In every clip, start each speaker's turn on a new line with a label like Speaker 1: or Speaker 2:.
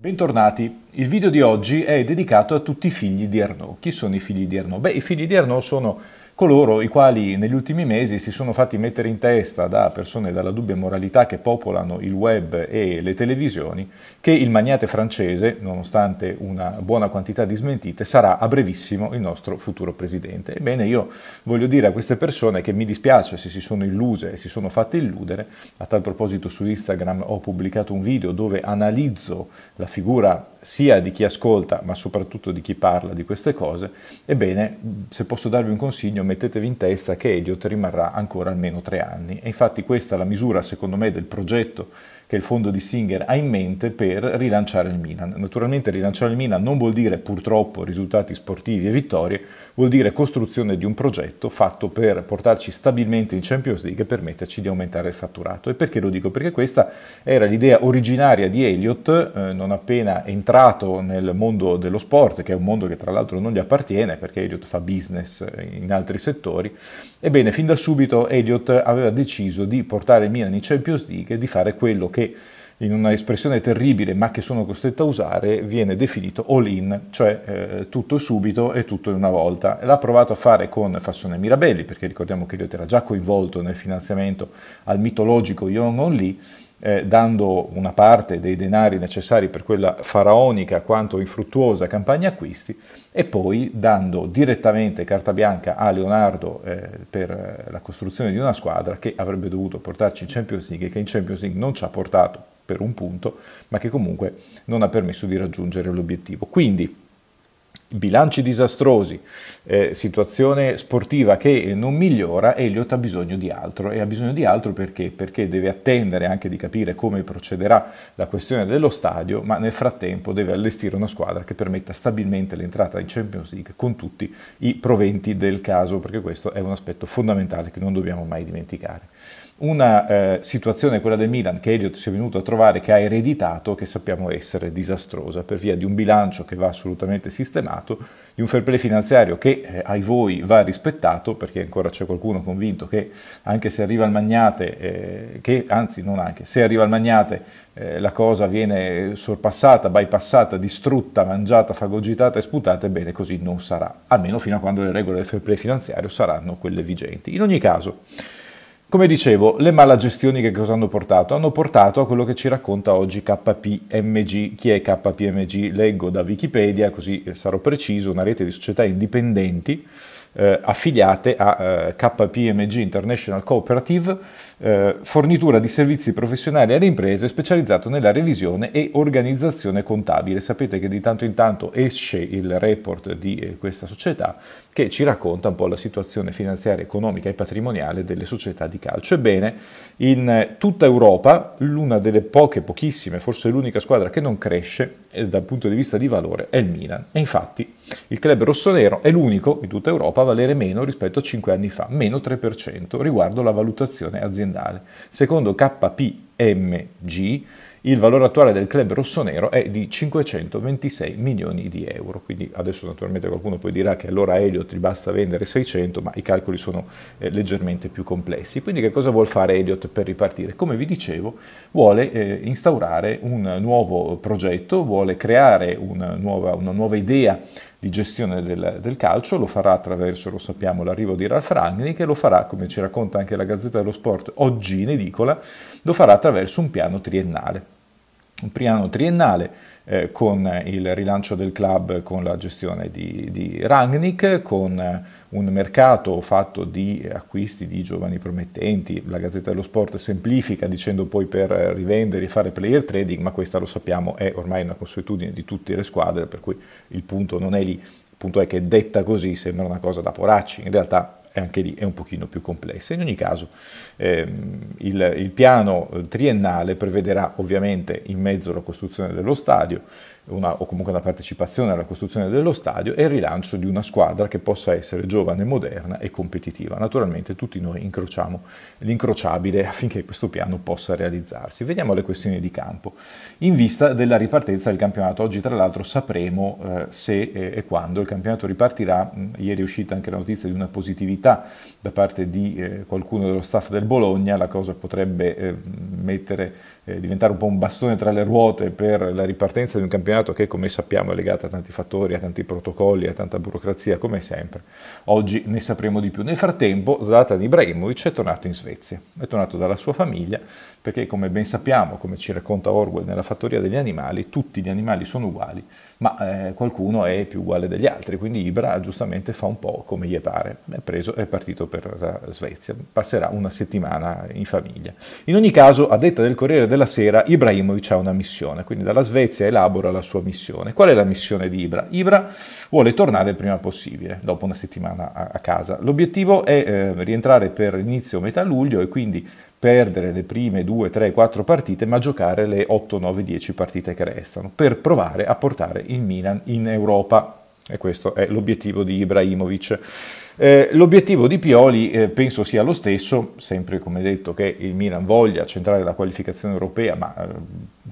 Speaker 1: Bentornati, il video di oggi è dedicato a tutti i figli di Arnaud. Chi sono i figli di Arnaud? Beh, i figli di Arnaud sono coloro i quali negli ultimi mesi si sono fatti mettere in testa da persone dalla dubbia moralità che popolano il web e le televisioni che il magnate francese, nonostante una buona quantità di smentite, sarà a brevissimo il nostro futuro presidente. Ebbene, io voglio dire a queste persone che mi dispiace se si sono illuse e si sono fatte illudere, a tal proposito su Instagram ho pubblicato un video dove analizzo la figura sia di chi ascolta ma soprattutto di chi parla di queste cose, ebbene, se posso darvi un consiglio, mettetevi in testa che Elliot rimarrà ancora almeno tre anni. E infatti questa è la misura, secondo me, del progetto che il fondo di Singer ha in mente per rilanciare il Milan. Naturalmente rilanciare il Milan non vuol dire purtroppo risultati sportivi e vittorie, vuol dire costruzione di un progetto fatto per portarci stabilmente in Champions League e permetterci di aumentare il fatturato. E perché lo dico? Perché questa era l'idea originaria di Elliott, eh, non appena entrato nel mondo dello sport, che è un mondo che tra l'altro non gli appartiene perché Elliott fa business eh, in altri settori. Ebbene, fin da subito Elliott aveva deciso di portare il Milan in Champions League e di fare quello che che in una espressione terribile ma che sono costretto a usare, viene definito all-in, cioè eh, tutto subito e tutto in una volta. L'ha provato a fare con Fassone Mirabelli, perché ricordiamo che Elliot era già coinvolto nel finanziamento al mitologico Young On Lee, eh, dando una parte dei denari necessari per quella faraonica quanto infruttuosa campagna acquisti e poi dando direttamente carta bianca a Leonardo eh, per eh, la costruzione di una squadra che avrebbe dovuto portarci in Champions League e che in Champions League non ci ha portato per un punto, ma che comunque non ha permesso di raggiungere l'obiettivo. Quindi bilanci disastrosi, eh, situazione sportiva che non migliora, Elliot ha bisogno di altro e ha bisogno di altro perché? perché deve attendere anche di capire come procederà la questione dello stadio, ma nel frattempo deve allestire una squadra che permetta stabilmente l'entrata in Champions League con tutti i proventi del caso, perché questo è un aspetto fondamentale che non dobbiamo mai dimenticare una eh, situazione, quella del Milan, che Elliot si è venuto a trovare, che ha ereditato, che sappiamo essere disastrosa per via di un bilancio che va assolutamente sistemato, di un fair play finanziario che eh, ai voi va rispettato, perché ancora c'è qualcuno convinto che anche se arriva il Magnate, eh, che anzi non anche, se arriva al Magnate eh, la cosa viene sorpassata, bypassata, distrutta, mangiata, fagogitata e sputata, ebbene così non sarà, almeno fino a quando le regole del fair play finanziario saranno quelle vigenti. In ogni caso... Come dicevo, le malagestioni che cosa hanno portato? Hanno portato a quello che ci racconta oggi KPMG. Chi è KPMG? Leggo da Wikipedia, così sarò preciso, una rete di società indipendenti eh, affiliate a eh, KPMG International Cooperative, eh, fornitura di servizi professionali alle imprese specializzato nella revisione e organizzazione contabile. Sapete che di tanto in tanto esce il report di eh, questa società che ci racconta un po' la situazione finanziaria, economica e patrimoniale delle società di calcio. Ebbene, in eh, tutta Europa, l'una delle poche, pochissime, forse l'unica squadra che non cresce eh, dal punto di vista di valore è il Milan. E infatti il club rossonero è l'unico in tutta Europa a valere meno rispetto a 5 anni fa, meno 3% riguardo la valutazione aziendale. Secondo KPMG il valore attuale del club rossonero è di 526 milioni di euro, quindi adesso naturalmente qualcuno poi dirà che allora Elliot gli basta vendere 600, ma i calcoli sono eh, leggermente più complessi. Quindi che cosa vuol fare Elliot per ripartire? Come vi dicevo, vuole eh, instaurare un nuovo progetto, vuole creare una nuova, una nuova idea di gestione del, del, calcio, lo farà attraverso, lo sappiamo, l'arrivo di Ralf Rangnick e lo farà, come ci racconta anche la Gazzetta dello Sport oggi in edicola, lo farà attraverso un piano triennale un piano triennale eh, con il rilancio del club con la gestione di, di Rangnick, con un mercato fatto di acquisti di giovani promettenti, la Gazzetta dello Sport semplifica dicendo poi per rivendere e fare player trading, ma questa lo sappiamo è ormai una consuetudine di tutte le squadre, per cui il punto non è lì, il punto è che detta così sembra una cosa da poracci, in realtà anche lì è un pochino più complessa. In ogni caso ehm, il, il piano triennale prevederà ovviamente in mezzo alla costruzione dello stadio una, o comunque una partecipazione alla costruzione dello stadio e il rilancio di una squadra che possa essere giovane, moderna e competitiva. Naturalmente tutti noi incrociamo l'incrociabile affinché questo piano possa realizzarsi. Vediamo le questioni di campo. In vista della ripartenza del campionato, oggi tra l'altro sapremo eh, se eh, e quando il campionato ripartirà. Mm, ieri è uscita anche la notizia di una positività da parte di eh, qualcuno dello staff del Bologna, la cosa potrebbe eh, mettere, eh, diventare un po' un bastone tra le ruote per la ripartenza di un campionato campionato che come sappiamo è legata a tanti fattori, a tanti protocolli, a tanta burocrazia come sempre. Oggi ne sapremo di più. Nel frattempo Zlatan Ibrahimovic è tornato in Svezia, è tornato dalla sua famiglia perché come ben sappiamo, come ci racconta Orwell nella fattoria degli animali, tutti gli animali sono uguali, ma eh, qualcuno è più uguale degli altri, quindi Ibra giustamente fa un po' come gli pare, è, preso, è partito per la Svezia, passerà una settimana in famiglia. In ogni caso, a detta del Corriere della Sera, Ibrahimovic ha una missione, quindi dalla Svezia elabora la sua missione. Qual è la missione di Ibra? Ibra vuole tornare il prima possibile, dopo una settimana a, a casa. L'obiettivo è eh, rientrare per inizio metà luglio e quindi perdere le prime 2, 3, 4 partite, ma giocare le 8, 9, 10 partite che restano per provare a portare il Milan in Europa. E questo è l'obiettivo di Ibrahimovic. Eh, l'obiettivo di Pioli eh, penso sia lo stesso, sempre come detto che il Milan voglia centrare la qualificazione europea, ma eh,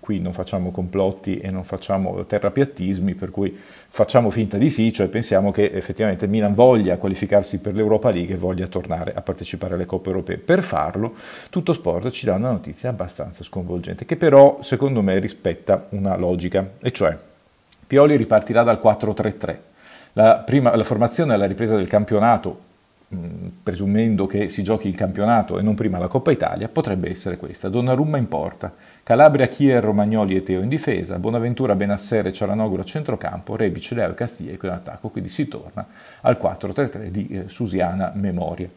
Speaker 1: qui non facciamo complotti e non facciamo terrapiattismi, per cui facciamo finta di sì, cioè pensiamo che effettivamente il Milan voglia qualificarsi per l'Europa League e voglia tornare a partecipare alle Coppe Europee. Per farlo, tutto sport ci dà una notizia abbastanza sconvolgente, che però secondo me rispetta una logica, e cioè Pioli ripartirà dal 4-3-3 la, prima, la formazione alla ripresa del campionato, presumendo che si giochi il campionato e non prima la Coppa Italia, potrebbe essere questa. Donnarumma in porta, Calabria, Chier, Romagnoli e Teo in difesa, Bonaventura, Benassere, Ciaranoglu a centrocampo, Rebic, Leo e Castiglia in attacco, quindi si torna al 4-3-3 di eh, Susiana Memoria.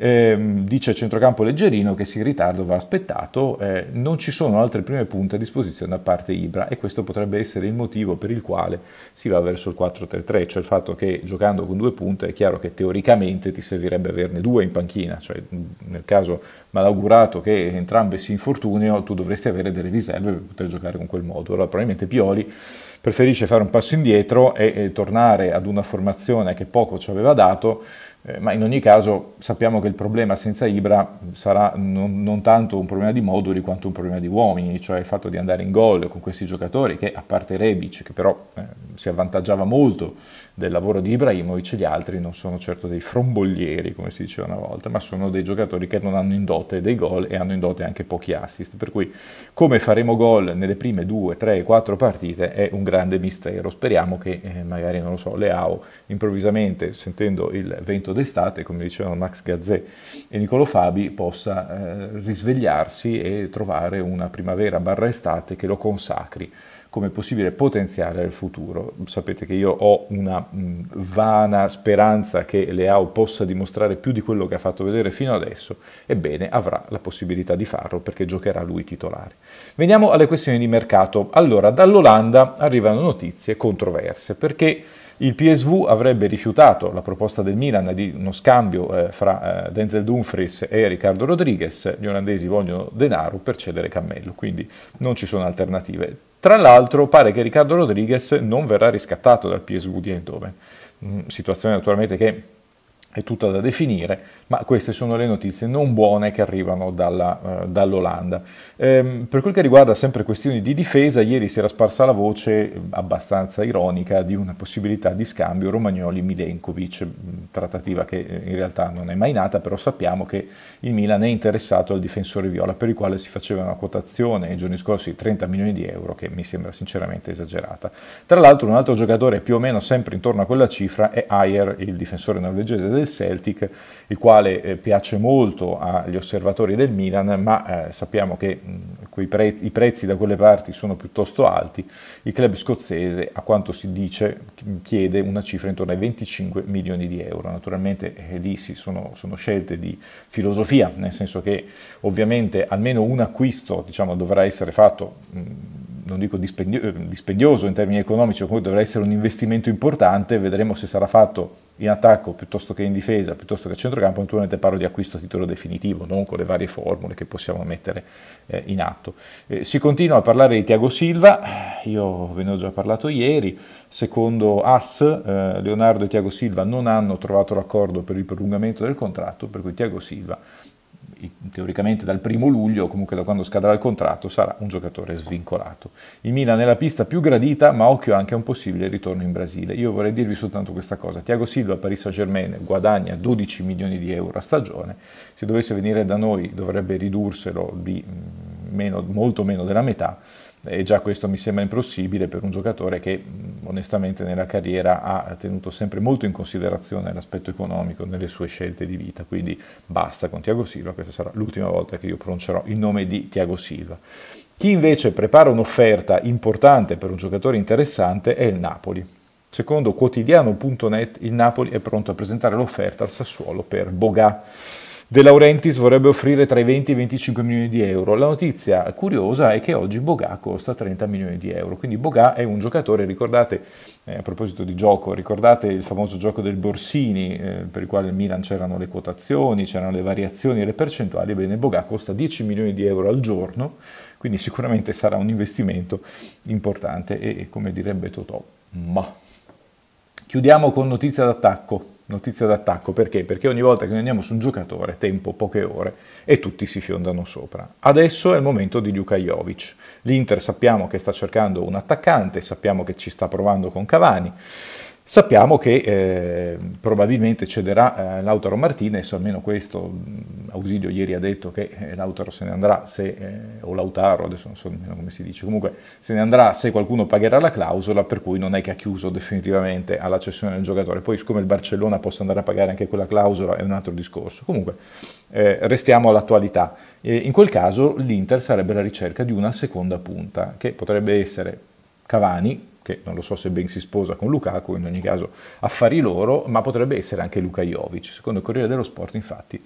Speaker 1: Ehm, dice centrocampo Leggerino che se in ritardo va aspettato, eh, non ci sono altre prime punte a disposizione da parte Ibra e questo potrebbe essere il motivo per il quale si va verso il 4-3-3, cioè il fatto che giocando con due punte è chiaro che teoricamente ti servirebbe averne due in panchina, cioè mm, nel caso malaugurato che entrambe si infortunino tu dovresti avere delle riserve per poter giocare con quel modo. Allora probabilmente Pioli preferisce fare un passo indietro e, e tornare ad una formazione che poco ci aveva dato eh, ma in ogni caso sappiamo che il problema senza Ibra sarà non, non, tanto un problema di moduli quanto un problema di uomini, cioè il fatto di andare in gol con questi giocatori che a parte Rebic, che però eh, si avvantaggiava molto del lavoro di Ibrahimovic, gli altri non sono certo dei fromboglieri come si diceva una volta, ma sono dei giocatori che non hanno in dote dei gol e hanno in dote anche pochi assist, per cui come faremo gol nelle prime due, tre, quattro partite è un grande mistero, speriamo che eh, magari non lo so, Leao improvvisamente sentendo il vento d'estate, come dicevano Max Gazzè e Niccolo Fabi, possa eh, risvegliarsi e trovare una primavera barra estate che lo consacri come possibile potenziale del futuro. Sapete che io ho una mm, vana speranza che Leao possa dimostrare più di quello che ha fatto vedere fino adesso, ebbene avrà la possibilità di farlo perché giocherà lui titolare. Veniamo alle questioni di mercato. Allora, dall'Olanda arrivano notizie controverse perché il PSV avrebbe rifiutato la proposta del Milan di uno scambio eh, fra eh, Denzel Dumfries e Riccardo Rodriguez. Gli olandesi vogliono denaro per cedere Cammello, quindi non ci sono alternative. Tra l'altro pare che Riccardo Rodriguez non verrà riscattato dal PSV di Eindhoven, mm, situazione naturalmente che è tutta da definire, ma queste sono le notizie non buone che arrivano dalla, eh, dall'Olanda. Ehm, per quel che riguarda sempre questioni di difesa, ieri si era sparsa la voce ehm, abbastanza ironica di una possibilità di scambio Romagnoli-Milenkovic, mm, trattativa che eh, in realtà non è mai nata, però sappiamo che il Milan è interessato al difensore Viola, per il quale si faceva una quotazione nei giorni scorsi di 30 milioni di euro, che mi sembra sinceramente esagerata. Tra l'altro un altro giocatore più o meno sempre intorno a quella cifra è Ayer, il difensore norvegese del del Celtic, il quale eh, piace molto agli osservatori del Milan, ma eh, sappiamo che mh, mm, pre i prezzi da quelle parti sono piuttosto alti. Il club scozzese, a quanto si dice, chiede una cifra intorno ai 25 milioni di euro. Naturalmente eh, lì si sono, sono scelte di filosofia, nel senso che ovviamente almeno un acquisto diciamo, dovrà essere fatto. Mh, mm, non dico dispendio, eh, dispendioso in termini economici, comunque dovrà essere un investimento importante, vedremo se sarà fatto in attacco piuttosto che in difesa, piuttosto che a centrocampo, naturalmente parlo di acquisto a titolo definitivo, non con le varie formule che possiamo mettere eh, in atto. Eh, si continua a parlare di Tiago Silva, io ve ne ho già parlato ieri, secondo AS eh, Leonardo e Tiago Silva non hanno trovato l'accordo per il prolungamento del contratto, per cui Tiago Silva teoricamente dal primo luglio comunque da quando scadrà il contratto sarà un giocatore svincolato. Il Milan è la pista più gradita ma occhio anche a un possibile ritorno in Brasile. Io vorrei dirvi soltanto questa cosa, Tiago Silva a Paris Saint Germain guadagna 12 milioni di euro a stagione, se dovesse venire da noi dovrebbe ridurselo di mm, meno, molto meno della metà e già questo mi sembra impossibile per un giocatore che onestamente nella carriera ha tenuto sempre molto in considerazione l'aspetto economico nelle sue scelte di vita, quindi basta con Tiago Silva, questa sarà l'ultima volta che io pronuncerò il nome di Tiago Silva. Chi invece prepara un'offerta importante per un giocatore interessante è il Napoli. Secondo quotidiano.net il Napoli è pronto a presentare l'offerta al Sassuolo per Bogà. De Laurentiis vorrebbe offrire tra i 20 e i 25 milioni di euro. La notizia curiosa è che oggi Bogà costa 30 milioni di euro, quindi Bogà è un giocatore, ricordate, eh, a proposito di gioco, ricordate il famoso gioco del Borsini, eh, per il quale il Milan c'erano le quotazioni, c'erano le variazioni e le percentuali, bene, Bogà costa 10 milioni di euro al giorno, quindi sicuramente sarà un investimento importante e come direbbe Totò, ma... Chiudiamo con notizia d'attacco notizia d'attacco, perché? Perché ogni volta che noi andiamo su un giocatore, tempo poche ore, e tutti si fiondano sopra. Adesso è il momento di Luka Jovic. L'Inter sappiamo che sta cercando un attaccante, sappiamo che ci sta provando con Cavani, Sappiamo che eh, probabilmente cederà eh, Lautaro Martinez, almeno questo mm, Ausilio ieri ha detto che eh, Lautaro se ne andrà se, eh, o Lautaro, adesso non so nemmeno come si dice, comunque se ne andrà se qualcuno pagherà la clausola, per cui non è che ha chiuso definitivamente alla cessione del giocatore. Poi siccome il Barcellona possa andare a pagare anche quella clausola è un altro discorso. Comunque eh, restiamo all'attualità. in quel caso l'Inter sarebbe alla ricerca di una seconda punta, che potrebbe essere Cavani, che non lo so se ben si sposa con Lukaku, in ogni caso affari loro, ma potrebbe essere anche Luka Jovic. Secondo il Corriere dello Sport, infatti,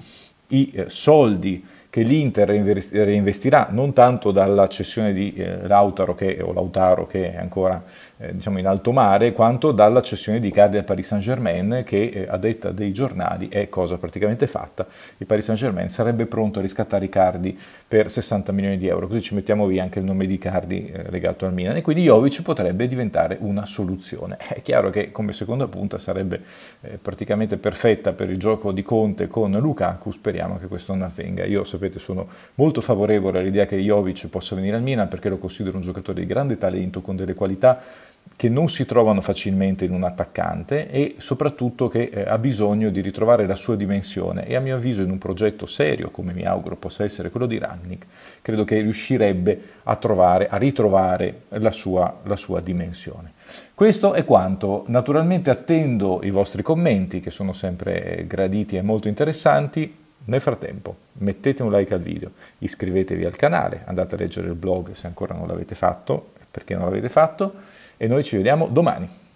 Speaker 1: i eh, soldi che l'Inter reinvestirà non tanto dalla cessione di eh, Lautaro che, o Lautaro che è ancora eh, diciamo in alto mare quanto dalla cessione di Cardi al Paris Saint-Germain che eh, a detta dei giornali è cosa praticamente fatta. Il Paris Saint-Germain sarebbe pronto a riscattare Cardi per 60 milioni di euro, così ci mettiamo via anche il nome di Cardi eh, legato al Milan e quindi Jovic potrebbe diventare una soluzione. È chiaro che come seconda punta sarebbe praticamente perfetta per il gioco di Conte con Lukaku, speriamo che questo non avvenga. Io sapete sono molto favorevole all'idea che Jovic possa venire al Milan perché lo considero un giocatore di grande talento con delle qualità che non si trovano facilmente in un attaccante e soprattutto che eh, ha bisogno di ritrovare la sua dimensione e a mio avviso in un progetto serio come mi auguro possa essere quello di Rangnick credo che riuscirebbe a, trovare, a ritrovare la sua, la sua dimensione. Questo è quanto, naturalmente attendo i vostri commenti che sono sempre eh, graditi e molto interessanti, nel frattempo mettete un like al video, iscrivetevi al canale, andate a leggere il blog se ancora non l'avete fatto, perché non l'avete fatto, e noi ci vediamo domani.